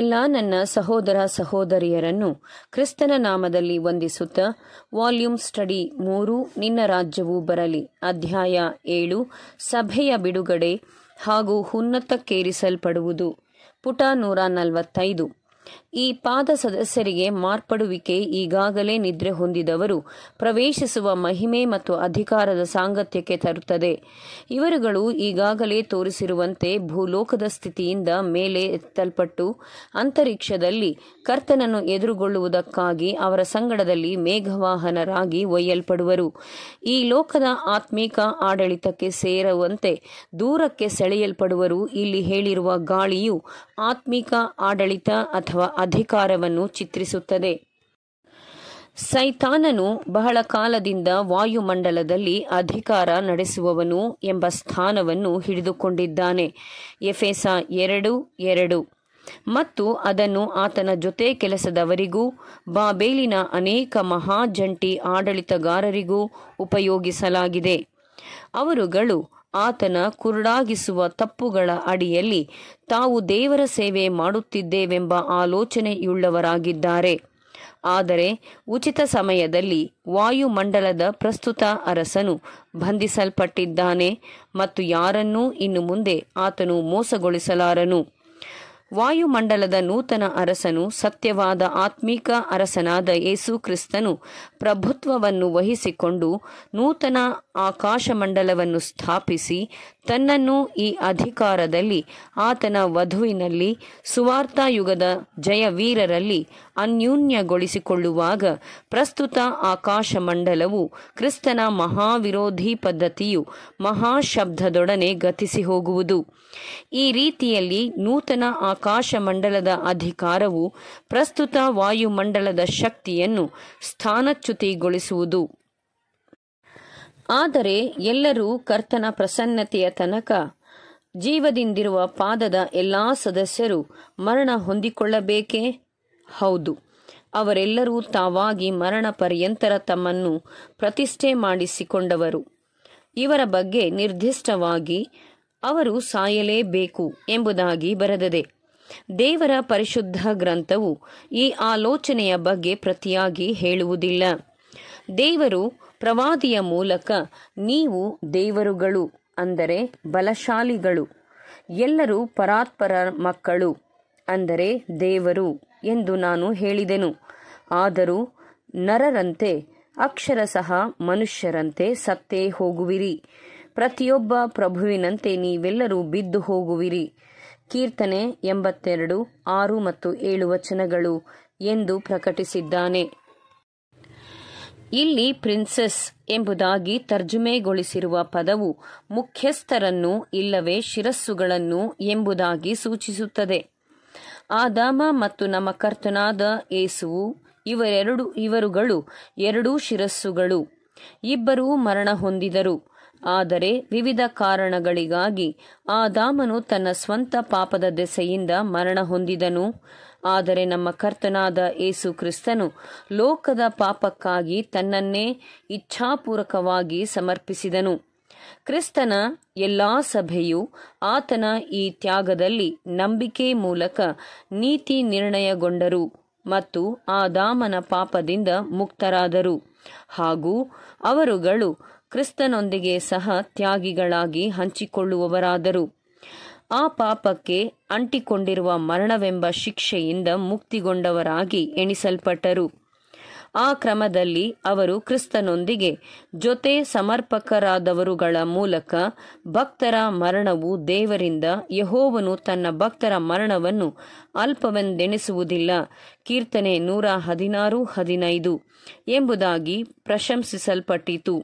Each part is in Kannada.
ಎಲ್ಲ ನನ್ನ ಸಹೋದರ ಸಹೋದರಿಯರನ್ನು ಕ್ರಿಸ್ತನ ನಾಮದಲ್ಲಿ ವಂದಿಸುತ್ತ ವಾಲ್ಯೂಮ್ ಸ್ಟಡಿ ಮೂರು ನಿನ್ನ ರಾಜ್ಯವು ಬರಲಿ ಅಧ್ಯಾಯ ಏಳು ಸಭೆಯ ಬಿಡುಗಡೆ ಹಾಗೂ ಉನ್ನತಕ್ಕೇರಿಸಲ್ಪಡುವುದು ಪುಟ ನೂರ ನಲವತ್ತೈದು ಈ ಪಾದ ಸದಸ್ಯರಿಗೆ ಮಾರ್ಪಡುವಿಕೆ ಈಗಾಗಲೇ ನಿದ್ರೆ ಹೊಂದಿದವರು ಪ್ರವೇಶಿಸುವ ಮಹಿಮೆ ಮತ್ತು ಅಧಿಕಾರದ ಸಾಂಗತ್ಯಕ್ಕೆ ತರುತ್ತದೆ ಇವರುಗಳು ಈಗಾಗಲೇ ತೋರಿಸಿರುವಂತೆ ಭೂಲೋಕದ ಸ್ಥಿತಿಯಿಂದ ಮೇಲೆ ಎತ್ತಲ್ಪಟ್ಟು ಅಂತರಿಕ್ಷದಲ್ಲಿ ಕರ್ತನನ್ನು ಎದುರುಗೊಳ್ಳುವುದಕ್ಕಾಗಿ ಅವರ ಸಂಗಡದಲ್ಲಿ ಮೇಘವಾಹನರಾಗಿ ಒಯ್ಯಲ್ಪಡುವರು ಈ ಲೋಕದ ಆತ್ಮೀಕ ಆಡಳಿತಕ್ಕೆ ಸೇರುವಂತೆ ದೂರಕ್ಕೆ ಸೆಳೆಯಲ್ಪಡುವರು ಇಲ್ಲಿ ಹೇಳಿರುವ ಗಾಳಿಯು ಆತ್ಮಿಕ ಆಡಳಿತ ಅಥವಾ ಅಥವಾ ಅಧಿಕಾರವನ್ನು ಚಿತ್ರಿಸುತ್ತದೆ ಸೈತಾನನು ಬಹಳ ಕಾಲದಿಂದ ವಾಯುಮಂಡಲದಲ್ಲಿ ಅಧಿಕಾರ ನಡೆಸುವವನು ಎಂಬ ಸ್ಥಾನವನ್ನು ಹಿಡಿದುಕೊಂಡಿದ್ದಾನೆ ಎಫೆಸ ಎರಡು ಎರಡು ಮತ್ತು ಅದನ್ನು ಆತನ ಜೊತೆ ಕೆಲಸದವರಿಗೂ ಬಾಬೇಲಿನ ಅನೇಕ ಮಹಾ ಜಂಟಿ ಆಡಳಿತಗಾರರಿಗೂ ಉಪಯೋಗಿಸಲಾಗಿದೆ ಅವರುಗಳು ಆತನ ಕುರುಡಾಗಿಸುವ ತಪ್ಪುಗಳ ಅಡಿಯಲ್ಲಿ ತಾವು ದೇವರ ಸೇವೆ ಮಾಡುತ್ತಿದ್ದೇವೆಂಬ ಆಲೋಚನೆಯುಳ್ಳವರಾಗಿದ್ದಾರೆ ಆದರೆ ಉಚಿತ ಸಮಯದಲ್ಲಿ ವಾಯುಮಂಡಲದ ಪ್ರಸ್ತುತ ಅರಸನು ಬಂಧಿಸಲ್ಪಟ್ಟಿದ್ದಾನೆ ಮತ್ತು ಯಾರನ್ನೂ ಇನ್ನು ಮುಂದೆ ಆತನು ಮೋಸಗೊಳಿಸಲಾರನು ವಾಯುಮಂಡಲದ ನೂತನ ಅರಸನು ಸತ್ಯವಾದ ಆತ್ಮಿಕ ಅರಸನಾದ ಯೇಸು ಕ್ರಿಸ್ತನು ಪ್ರಭುತ್ವವನ್ನು ವಹಿಸಿಕೊಂಡು ನೂತನ ಆಕಾಶಮಂಡಲವನ್ನು ಸ್ಥಾಪಿಸಿ ತನ್ನನ್ನು ಈ ಅಧಿಕಾರದಲ್ಲಿ ಆತನ ವಧುವಿನಲ್ಲಿ ಸುವಾರ್ತಾಯುಗದ ಜಯವೀರರಲ್ಲಿ ಅನ್ಯೂನ್ಯಗೊಳಿಸಿಕೊಳ್ಳುವಾಗ ಪ್ರಸ್ತುತ ಆಕಾಶಮಂಡಲವು ಕ್ರಿಸ್ತನ ಮಹಾವಿರೋಧಿ ಪದ್ಧತಿಯು ಮಹಾಶಬ್ದದೊಡನೆ ಗತಿಸಿ ಹೋಗುವುದು ಈ ರೀತಿಯಲ್ಲಿ ನೂತನ ಆಕಾಶಮಂಡಲದ ಅಧಿಕಾರವು ಪ್ರಸ್ತುತ ವಾಯುಮಂಡಲದ ಶಕ್ತಿಯನ್ನು ಸ್ಥಾನಚ್ಯುತಿಗೊಳಿಸುವುದು ಆದರೆ ಎಲ್ಲರೂ ಕರ್ತನ ಪ್ರಸನ್ನತೆಯ ತನಕ ಜೀವದಿಂದಿರುವ ಪಾದದ ಎಲ್ಲಾ ಸದಸ್ಯರು ಮರಣ ಹೊಂದಿಕೊಳ್ಳಬೇಕೇ ಹೌದು ಅವರೆಲ್ಲರೂ ತಾವಾಗಿ ಮರಣ ಪರ್ಯಂತರ ತಮ್ಮನ್ನು ಪ್ರತಿಷ್ಠೆ ಮಾಡಿಸಿಕೊಂಡವರು ಇವರ ಬಗ್ಗೆ ನಿರ್ದಿಷ್ಟವಾಗಿ ಅವರು ಸಾಯಲೇಬೇಕು ಎಂಬುದಾಗಿ ಬರೆದದೆ ದೇವರ ಪರಿಶುದ್ಧ ಗ್ರಂಥವು ಈ ಆಲೋಚನೆಯ ಬಗ್ಗೆ ಪ್ರತಿಯಾಗಿ ಹೇಳುವುದಿಲ್ಲ ದೇವರು ಪ್ರವಾದಿಯ ಮೂಲಕ ನೀವು ದೇವರುಗಳು ಅಂದರೆ ಬಲಶಾಲಿಗಳು ಎಲ್ಲರೂ ಪರಾತ್ಪರ ಮಕ್ಕಳು ಅಂದರೆ ದೇವರು ಎಂದು ನಾನು ಹೇಳಿದೆನು ಆದರೂ ನರರಂತೆ ಅಕ್ಷರ ಸಹ ಮನುಷ್ಯರಂತೆ ಸತ್ತೇ ಹೋಗುವಿರಿ ಪ್ರತಿಯೊಬ್ಬ ಪ್ರಭುವಿನಂತೆ ನೀವೆಲ್ಲರೂ ಬಿದ್ದು ಹೋಗುವಿರಿ ಕೀರ್ತನೆ ಎಂಬತ್ತೆರಡು ಆರು ಮತ್ತು ಏಳು ವಚನಗಳು ಎಂದು ಪ್ರಕಟಿಸಿದ್ದಾನೆ ಇಲ್ಲಿ ಪ್ರಿನ್ಸೆಸ್ ಎಂಬುದಾಗಿ ತರ್ಜುಮೆಗೊಳಿಸಿರುವ ಪದವು ಮುಖ್ಯಸ್ಥರನ್ನು ಇಲ್ಲವೇ ಶಿರಸ್ಸುಗಳನ್ನು ಎಂಬುದಾಗಿ ಸೂಚಿಸುತ್ತದೆ ಆದಾಮ ಮತ್ತು ನಮ್ಮ ಕರ್ತನಾದ ಏಸುವು ಇವರೆರಡು ಇವರುಗಳು ಎರಡೂ ಶಿರಸ್ಸುಗಳು ಇಬ್ಬರೂ ಮರಣ ಹೊಂದಿದರು ಆದರೆ ವಿವಿಧ ಕಾರಣಗಳಿಗಾಗಿ ಆದಾಮನು ತನ್ನ ಸ್ವಂತ ಪಾಪದ ದೆಸೆಯಿಂದ ಮರಣ ಹೊಂದಿದನು ಆದರೆ ನಮ್ಮ ಕರ್ತನಾದ ಏಸು ಕ್ರಿಸ್ತನು ಲೋಕದ ಪಾಪಕ್ಕಾಗಿ ತನ್ನನ್ನೇ ಇಚ್ಛಾಪೂರ್ವಕವಾಗಿ ಸಮರ್ಪಿಸಿದನು ಕ್ರಿಸ್ತನ ಎಲ್ಲಾ ಸಭೆಯು ಆತನ ಈ ತ್ಯಾಗದಲ್ಲಿ ನಂಬಿಕೆ ಮೂಲಕ ನೀತಿ ನಿರ್ಣಯಗೊಂಡರು ಮತ್ತು ಆ ದಾಮನ ಪಾಪದಿಂದ ಮುಕ್ತರಾದರು ಹಾಗೂ ಅವರುಗಳು ಕ್ರಿಸ್ತನೊಂದಿಗೆ ಸಹ ತ್ಯಾಗಿಗಳಾಗಿ ಹಂಚಿಕೊಳ್ಳುವವರಾದರು ಆ ಪಾಪಕ್ಕೆ ಅಂಟಿಕೊಂಡಿರುವ ಮರಣವೆಂಬ ಶಿಕ್ಷೆಯಿಂದ ಮುಕ್ತಿಗೊಂಡವರಾಗಿ ಎಣಿಸಲ್ಪಟ್ಟರು ಆ ಕ್ರಮದಲ್ಲಿ ಅವರು ಕ್ರಿಸ್ತನೊಂದಿಗೆ ಜೊತೆ ಸಮರ್ಪಕರಾದವರುಗಳ ಮೂಲಕ ಭಕ್ತರ ಮರಣವು ದೇವರಿಂದ ಯಹೋವನು ತನ್ನ ಭಕ್ತರ ಮರಣವನ್ನು ಅಲ್ಪವೆಂದೆಣಿಸುವುದಿಲ್ಲ ಕೀರ್ತನೆ ನೂರ ಹದಿನಾರು ಹದಿನೈದು ಎಂಬುದಾಗಿ ಪ್ರಶಂಸಿಸಲ್ಪಟ್ಟಿತು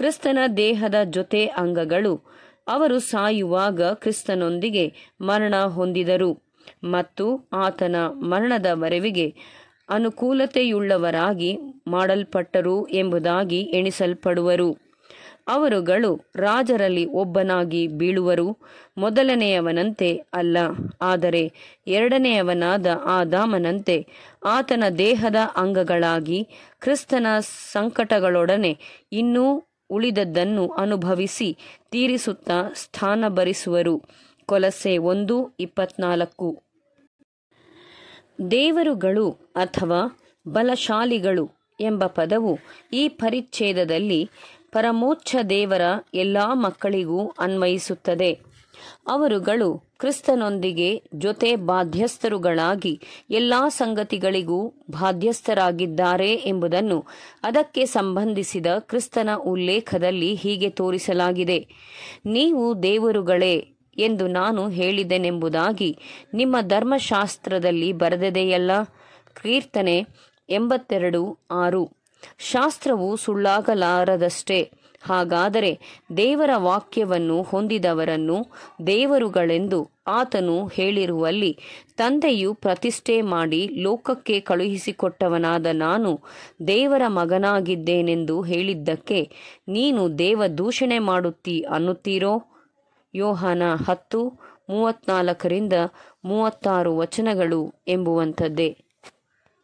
ಕ್ರಿಸ್ತನ ದೇಹದ ಜೊತೆ ಅಂಗಗಳು ಅವರು ಸಾಯುವಾಗ ಕ್ರಿಸ್ತನೊಂದಿಗೆ ಮರಣ ಹೊಂದಿದರು ಮತ್ತು ಆತನ ಮರಣದ ಮರೆವಿಗೆ ಅನುಕೂಲತೆಯುಳ್ಳವರಾಗಿ ಮಾಡಲ್ಪಟ್ಟರು ಎಂಬುದಾಗಿ ಎಣಿಸಲ್ಪಡುವರು ಅವರುಗಳು ರಾಜರಲ್ಲಿ ಒಬ್ಬನಾಗಿ ಬೀಳುವರು ಮೊದಲನೆಯವನಂತೆ ಅಲ್ಲ ಆದರೆ ಎರಡನೆಯವನಾದ ಆದಾಮನಂತೆ ಆತನ ದೇಹದ ಅಂಗಗಳಾಗಿ ಕ್ರಿಸ್ತನ ಸಂಕಟಗಳೊಡನೆ ಇನ್ನೂ ಉಳಿದದ್ದನ್ನು ಅನುಭವಿಸಿ ತೀರಿಸುತ್ತಾ ಸ್ಥಾನ ಭರಿಸುವರು ಕೊಲಸೆ ಒಂದು ಇಪ್ಪತ್ನಾಲ್ಕು ದೇವರುಗಳು ಅಥವಾ ಬಲಶಾಲಿಗಳು ಎಂಬ ಪದವು ಈ ಪರಿಚ್ಛೇದದಲ್ಲಿ ಪರಮೋಚ್ಚ ದೇವರ ಎಲ್ಲ ಮಕ್ಕಳಿಗೂ ಅನ್ವಯಿಸುತ್ತದೆ ಅವರುಗಳು ಕ್ರಿಸ್ತನೊಂದಿಗೆ ಜೊತೆ ಬಾಧ್ಯಸ್ಥರುಗಳಾಗಿ ಎಲ್ಲಾ ಸಂಗತಿಗಳಿಗೂ ಬಾಧ್ಯಸ್ಥರಾಗಿದ್ದಾರೆ ಎಂಬುದನ್ನು ಅದಕ್ಕೆ ಸಂಬಂಧಿಸಿದ ಕ್ರಿಸ್ತನ ಉಲ್ಲೇಖದಲ್ಲಿ ಹೀಗೆ ತೋರಿಸಲಾಗಿದೆ ನೀವು ದೇವರುಗಳೇ ಎಂದು ನಾನು ಹೇಳಿದೆನೆಂಬುದಾಗಿ ನಿಮ್ಮ ಧರ್ಮಶಾಸ್ತ್ರದಲ್ಲಿ ಬರೆದದೆಯಲ್ಲ ಕೀರ್ತನೆ ಎಂಬತ್ತೆರಡು ಆರು ಶಾಸ್ತ್ರವು ಸುಳ್ಳಾಗಲಾರದಷ್ಟೇ ಹಾಗಾದರೆ ದೇವರ ವಾಕ್ಯವನ್ನು ಹೊಂದಿದವರನ್ನು ದೇವರುಗಳೆಂದು ಆತನು ಹೇಳಿರುವಲ್ಲಿ ತಂದೆಯು ಪ್ರತಿಷ್ಠೆ ಮಾಡಿ ಲೋಕಕ್ಕೆ ಕಳುಹಿಸಿಕೊಟ್ಟವನಾದ ನಾನು ದೇವರ ಮಗನಾಗಿದ್ದೇನೆಂದು ಹೇಳಿದ್ದಕ್ಕೆ ನೀನು ದೇವ ದೂಷಣೆ ಮಾಡುತ್ತಿ ಅನ್ನುತ್ತೀರೋ ಯೋಹನ ಹತ್ತು ಮೂವತ್ನಾಲ್ಕರಿಂದ ಮೂವತ್ತಾರು ವಚನಗಳು ಎಂಬುವಂಥದ್ದೇ